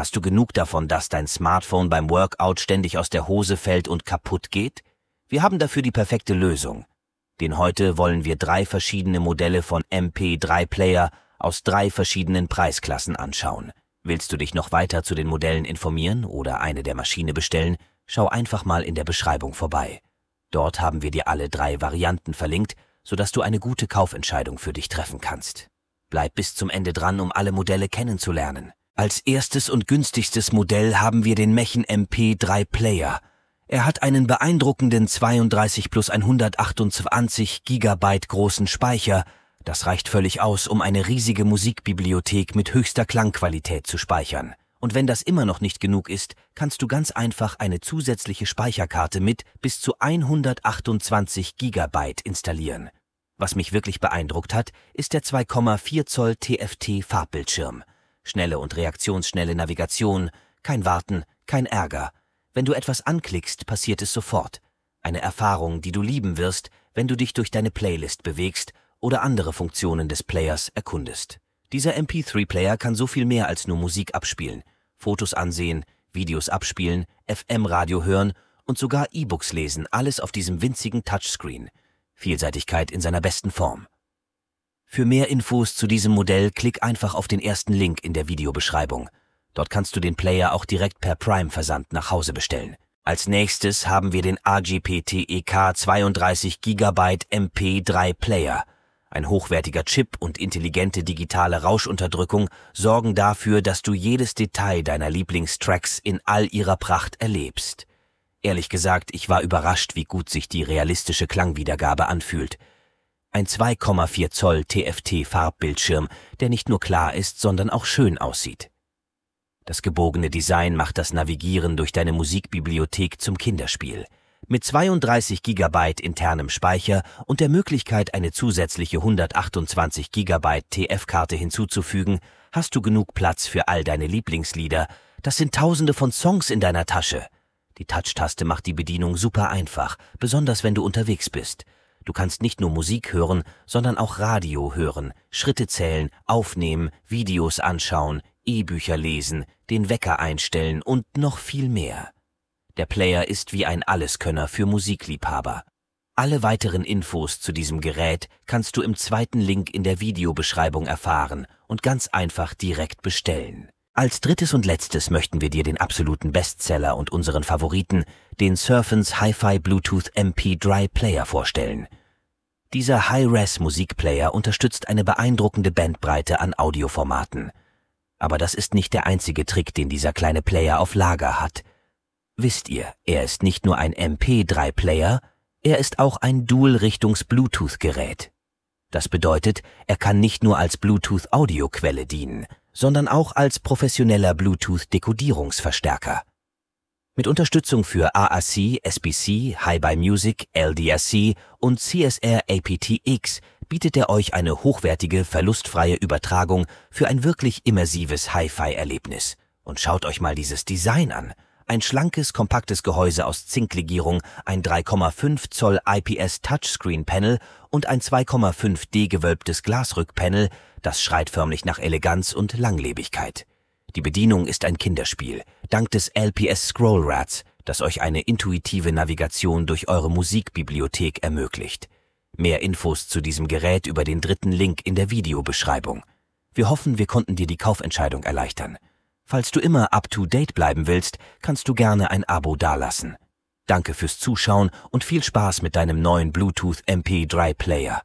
Hast du genug davon, dass dein Smartphone beim Workout ständig aus der Hose fällt und kaputt geht? Wir haben dafür die perfekte Lösung. Denn heute wollen wir drei verschiedene Modelle von MP3-Player aus drei verschiedenen Preisklassen anschauen. Willst du dich noch weiter zu den Modellen informieren oder eine der Maschine bestellen? Schau einfach mal in der Beschreibung vorbei. Dort haben wir dir alle drei Varianten verlinkt, sodass du eine gute Kaufentscheidung für dich treffen kannst. Bleib bis zum Ende dran, um alle Modelle kennenzulernen. Als erstes und günstigstes Modell haben wir den Mechen MP3 Player. Er hat einen beeindruckenden 32 plus 128 Gigabyte großen Speicher. Das reicht völlig aus, um eine riesige Musikbibliothek mit höchster Klangqualität zu speichern. Und wenn das immer noch nicht genug ist, kannst du ganz einfach eine zusätzliche Speicherkarte mit bis zu 128 Gigabyte installieren. Was mich wirklich beeindruckt hat, ist der 2,4 Zoll TFT Farbbildschirm. Schnelle und reaktionsschnelle Navigation, kein Warten, kein Ärger. Wenn du etwas anklickst, passiert es sofort. Eine Erfahrung, die du lieben wirst, wenn du dich durch deine Playlist bewegst oder andere Funktionen des Players erkundest. Dieser MP3-Player kann so viel mehr als nur Musik abspielen, Fotos ansehen, Videos abspielen, FM-Radio hören und sogar E-Books lesen, alles auf diesem winzigen Touchscreen. Vielseitigkeit in seiner besten Form. Für mehr Infos zu diesem Modell klick einfach auf den ersten Link in der Videobeschreibung. Dort kannst du den Player auch direkt per Prime-Versand nach Hause bestellen. Als nächstes haben wir den AGPTEK 32 GB MP3 Player. Ein hochwertiger Chip und intelligente digitale Rauschunterdrückung sorgen dafür, dass du jedes Detail deiner Lieblingstracks in all ihrer Pracht erlebst. Ehrlich gesagt, ich war überrascht, wie gut sich die realistische Klangwiedergabe anfühlt. Ein 2,4 Zoll TFT-Farbbildschirm, der nicht nur klar ist, sondern auch schön aussieht. Das gebogene Design macht das Navigieren durch deine Musikbibliothek zum Kinderspiel. Mit 32 GB internem Speicher und der Möglichkeit, eine zusätzliche 128 GB TF-Karte hinzuzufügen, hast du genug Platz für all deine Lieblingslieder. Das sind tausende von Songs in deiner Tasche. Die Touch-Taste macht die Bedienung super einfach, besonders wenn du unterwegs bist. Du kannst nicht nur Musik hören, sondern auch Radio hören, Schritte zählen, aufnehmen, Videos anschauen, E-Bücher lesen, den Wecker einstellen und noch viel mehr. Der Player ist wie ein Alleskönner für Musikliebhaber. Alle weiteren Infos zu diesem Gerät kannst du im zweiten Link in der Videobeschreibung erfahren und ganz einfach direkt bestellen. Als drittes und letztes möchten wir dir den absoluten Bestseller und unseren Favoriten, den Surfens Hi-Fi Bluetooth mp Dry Player vorstellen. Dieser Hi-Res Musikplayer unterstützt eine beeindruckende Bandbreite an Audioformaten. Aber das ist nicht der einzige Trick, den dieser kleine Player auf Lager hat. Wisst ihr, er ist nicht nur ein MP3-Player, er ist auch ein Dual-Richtungs-Bluetooth-Gerät. Das bedeutet, er kann nicht nur als Bluetooth-Audioquelle dienen – sondern auch als professioneller Bluetooth-Dekodierungsverstärker. Mit Unterstützung für AAC, SBC, hi HiBi Music, LDRC und CSR aptX bietet er euch eine hochwertige, verlustfreie Übertragung für ein wirklich immersives Hi-Fi-Erlebnis. Und schaut euch mal dieses Design an. Ein schlankes, kompaktes Gehäuse aus Zinklegierung, ein 3,5 Zoll IPS Touchscreen Panel und ein 2,5D gewölbtes Glasrückpanel, das schreit förmlich nach Eleganz und Langlebigkeit. Die Bedienung ist ein Kinderspiel, dank des LPS Scroll Rats, das euch eine intuitive Navigation durch eure Musikbibliothek ermöglicht. Mehr Infos zu diesem Gerät über den dritten Link in der Videobeschreibung. Wir hoffen, wir konnten dir die Kaufentscheidung erleichtern. Falls du immer up-to-date bleiben willst, kannst du gerne ein Abo dalassen. Danke fürs Zuschauen und viel Spaß mit deinem neuen Bluetooth MP3 Player.